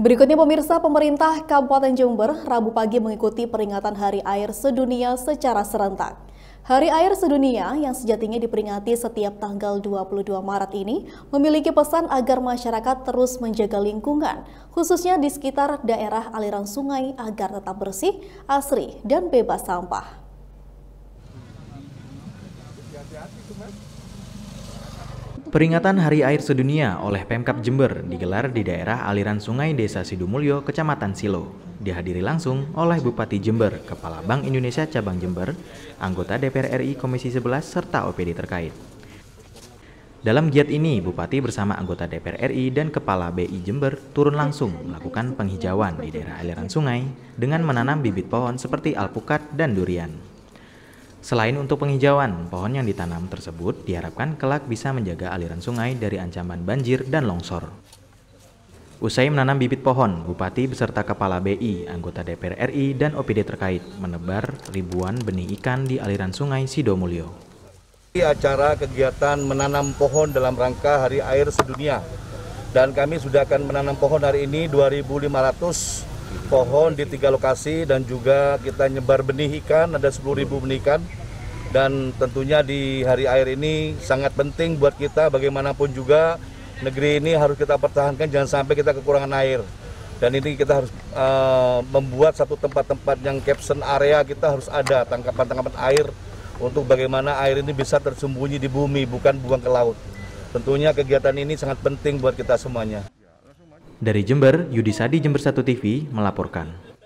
Berikutnya pemirsa pemerintah Kabupaten Jember Rabu pagi mengikuti peringatan Hari Air Sedunia secara serentak. Hari Air Sedunia yang sejatinya diperingati setiap tanggal 22 Maret ini memiliki pesan agar masyarakat terus menjaga lingkungan, khususnya di sekitar daerah aliran sungai agar tetap bersih, asri, dan bebas sampah. Peringatan Hari Air Sedunia oleh Pemkap Jember digelar di daerah aliran sungai Desa Sidumulyo, Kecamatan Silo. Dihadiri langsung oleh Bupati Jember, Kepala Bank Indonesia Cabang Jember, anggota DPR RI Komisi 11, serta OPD terkait. Dalam giat ini, Bupati bersama anggota DPR RI dan Kepala BI Jember turun langsung melakukan penghijauan di daerah aliran sungai dengan menanam bibit pohon seperti alpukat dan durian. Selain untuk penghijauan, pohon yang ditanam tersebut diharapkan kelak bisa menjaga aliran sungai dari ancaman banjir dan longsor. Usai menanam bibit pohon, Bupati beserta Kepala BI, anggota DPR RI, dan OPD terkait menebar ribuan benih ikan di aliran sungai Sidomulyo. Di acara kegiatan menanam pohon dalam rangka Hari Air Sedunia, dan kami sudah akan menanam pohon hari ini 2.500 pohon di tiga lokasi dan juga kita nyebar benih ikan ada 10.000 benih ikan dan tentunya di hari air ini sangat penting buat kita bagaimanapun juga negeri ini harus kita pertahankan jangan sampai kita kekurangan air dan ini kita harus uh, membuat satu tempat-tempat yang caption area kita harus ada tangkapan-tangkapan air untuk bagaimana air ini bisa tersembunyi di bumi bukan buang ke laut tentunya kegiatan ini sangat penting buat kita semuanya dari Jember, Yudi Sadi Jember 1 TV melaporkan.